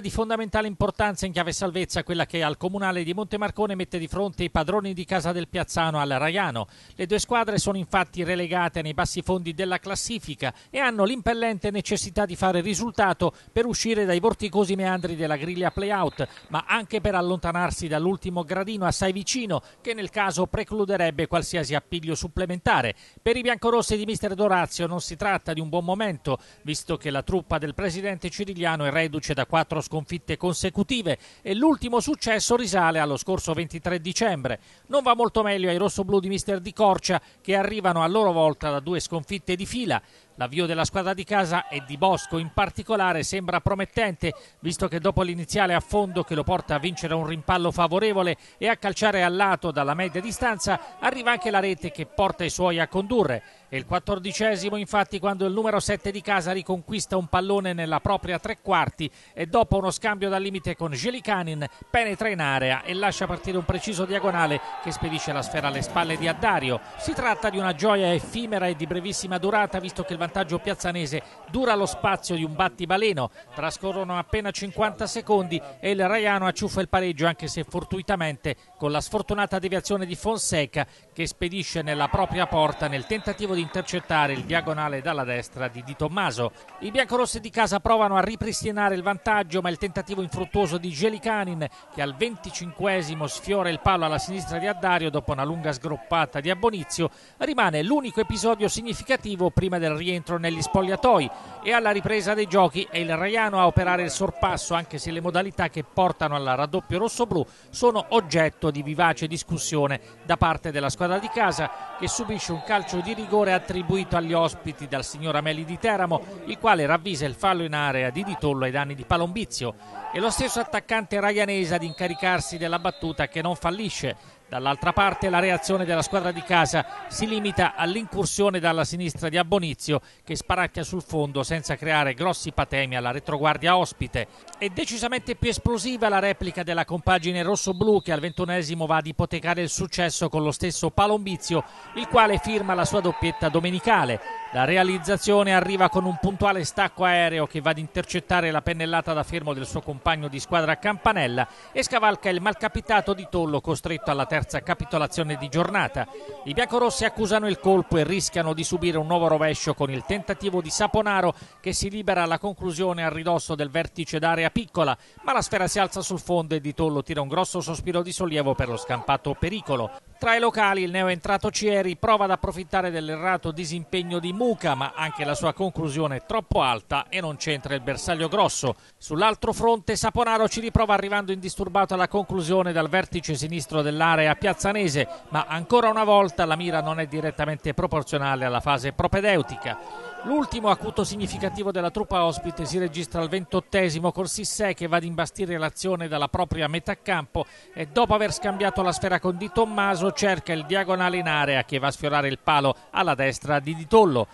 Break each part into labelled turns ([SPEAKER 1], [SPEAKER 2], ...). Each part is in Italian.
[SPEAKER 1] misura di fondamentale importanza in chiave salvezza quella che al Comunale di Montemarcone mette di fronte i padroni di casa del Piazzano al Raiano. Le due squadre sono infatti relegate nei bassi fondi della classifica e hanno l'impellente necessità di fare risultato per uscire dai vorticosi meandri della griglia playout, ma anche per allontanarsi dall'ultimo gradino assai vicino che nel caso precluderebbe qualsiasi appiglio supplementare. Per i biancorossi di mister Dorazio non si tratta di un buon momento, visto che la truppa del presidente Cirigliano è reduce da quattro squadre sconfitte consecutive e l'ultimo successo risale allo scorso 23 dicembre. Non va molto meglio ai rossoblù di Mister Di Corcia che arrivano a loro volta da due sconfitte di fila. L'avvio della squadra di casa e di Bosco in particolare sembra promettente, visto che dopo l'iniziale affondo che lo porta a vincere un rimpallo favorevole e a calciare al lato dalla media distanza, arriva anche la rete che porta i suoi a condurre. E il quattordicesimo infatti quando il numero 7 di casa riconquista un pallone nella propria tre quarti e dopo uno scambio dal limite con Gelicanin penetra in area e lascia partire un preciso diagonale che spedisce la sfera alle spalle di Addario. Si tratta di una gioia effimera e di brevissima durata visto che il vantaggio vantaggio piazzanese dura lo spazio di un battibaleno, trascorrono appena 50 secondi e il Raiano acciuffa il pareggio anche se fortuitamente con la sfortunata deviazione di Fonseca che spedisce nella propria porta nel tentativo di intercettare il diagonale dalla destra di Di Tommaso. I biancorossi di casa provano a ripristinare il vantaggio ma il tentativo infruttuoso di Gelicanin che al 25 sfiora il palo alla sinistra di Addario dopo una lunga sgroppata di Abbonizio rimane l'unico episodio significativo prima del rientro rientro negli spogliatoi e alla ripresa dei giochi è il Raiano a operare il sorpasso anche se le modalità che portano al raddoppio rossoblù sono oggetto di vivace discussione da parte della squadra di casa che subisce un calcio di rigore attribuito agli ospiti dal signor Ameli di Teramo il quale ravvisa il fallo in area di Ditollo ai danni di Palombizio e lo stesso attaccante raianese ad incaricarsi della battuta che non fallisce Dall'altra parte la reazione della squadra di casa si limita all'incursione dalla sinistra di Abbonizio che sparacchia sul fondo senza creare grossi patemi alla retroguardia ospite. È decisamente più esplosiva la replica della compagine rosso-blu che al ventunesimo va ad ipotecare il successo con lo stesso Palombizio, il quale firma la sua doppietta domenicale. La realizzazione arriva con un puntuale stacco aereo che va ad intercettare la pennellata da fermo del suo compagno di squadra Campanella e scavalca il malcapitato di Tollo costretto alla terza terza capitolazione di giornata. I biancorossi accusano il colpo e rischiano di subire un nuovo rovescio con il tentativo di Saponaro che si libera alla conclusione a ridosso del vertice d'area piccola, ma la sfera si alza sul fondo e Di Tollo tira un grosso sospiro di sollievo per lo scampato pericolo. Tra i locali il neoentrato Cieri prova ad approfittare dell'errato disimpegno di Muca, ma anche la sua conclusione è troppo alta e non c'entra il bersaglio grosso. Sull'altro fronte Saponaro ci riprova arrivando indisturbato alla conclusione dal vertice sinistro dell'area piazzanese, ma ancora una volta la mira non è direttamente proporzionale alla fase propedeutica. L'ultimo acuto significativo della truppa ospite si registra al ventottesimo col Sissè che va ad imbastire l'azione dalla propria metà campo e dopo aver scambiato la sfera con Di Tommaso cerca il diagonale in area che va a sfiorare il palo alla destra di Di Tollo.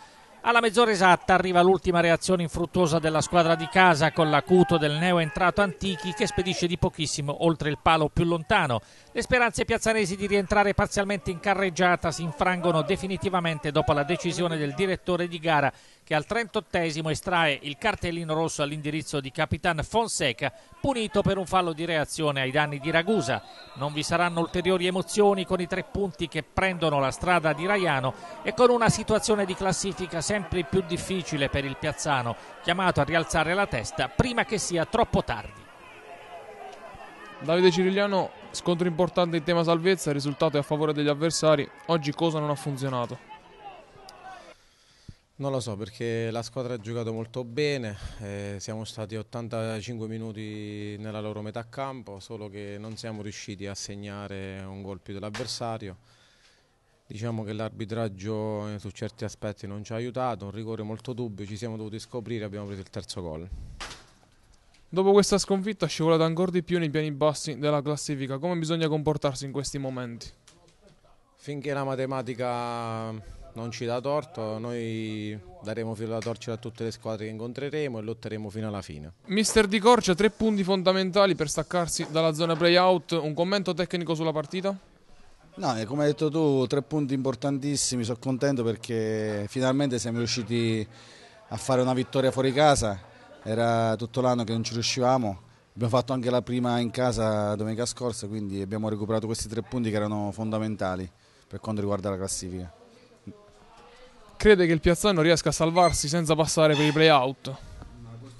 [SPEAKER 1] Alla mezz'ora esatta arriva l'ultima reazione infruttuosa della squadra di casa con l'acuto del neo entrato Antichi che spedisce di pochissimo oltre il palo più lontano. Le speranze piazzanesi di rientrare parzialmente in carreggiata si infrangono definitivamente dopo la decisione del direttore di gara che al 38 estrae il cartellino rosso all'indirizzo di Capitan Fonseca, punito per un fallo di reazione ai danni di Ragusa. Non vi saranno ulteriori emozioni con i tre punti che prendono la strada di Raiano e con una situazione di classifica sempre più difficile per il piazzano, chiamato a rialzare la testa prima che sia troppo tardi. Davide Cirigliano,
[SPEAKER 2] scontro importante in tema salvezza, risultato è a favore degli avversari, oggi cosa non ha funzionato? Non lo so perché la squadra ha giocato molto bene, eh, siamo stati 85 minuti nella loro metà campo, solo che non siamo riusciti a segnare un gol più dell'avversario. Diciamo che l'arbitraggio eh, su certi aspetti non ci ha aiutato, un rigore molto dubbio, ci siamo dovuti scoprire e abbiamo preso il terzo gol. Dopo questa sconfitta è scivolato ancora di più nei piani bassi della classifica, come bisogna comportarsi in questi momenti? Finché la matematica non ci dà torto, noi daremo filo da torcere a tutte le squadre che incontreremo e lotteremo fino alla fine. Mister Di Corcia, tre punti fondamentali per staccarsi dalla zona play-out, un commento tecnico sulla partita?
[SPEAKER 1] No, come hai detto tu, tre punti importantissimi, sono contento perché finalmente siamo riusciti a fare una vittoria fuori casa, era tutto l'anno che non ci riuscivamo, abbiamo fatto anche la prima in casa domenica scorsa, quindi abbiamo recuperato questi tre punti che erano fondamentali per quanto riguarda la classifica
[SPEAKER 2] crede che il Piazzano riesca a salvarsi senza passare per i play-out?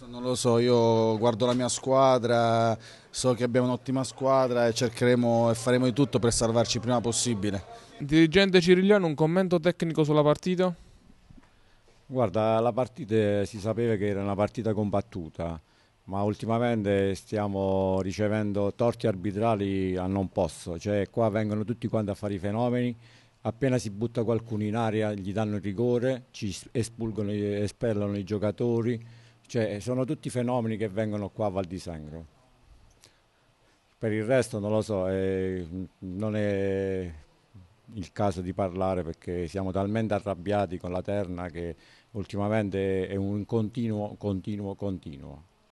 [SPEAKER 1] Non lo so, io guardo la mia squadra, so che abbiamo un'ottima squadra e cercheremo e faremo di tutto per salvarci prima possibile.
[SPEAKER 2] Dirigente Cirigliano, un commento tecnico sulla partita?
[SPEAKER 1] Guarda, la partita si sapeva che era una partita combattuta, ma ultimamente stiamo ricevendo torti arbitrali a non posso, cioè qua vengono tutti quanti a fare i fenomeni, appena si butta qualcuno in aria gli danno il rigore, ci espulgono, espellano i giocatori, cioè, sono tutti fenomeni che vengono qua a Val di Sangro. Per il resto non lo so, eh, non è il caso di parlare perché siamo talmente arrabbiati con la terna che ultimamente è un continuo, continuo,
[SPEAKER 2] continuo.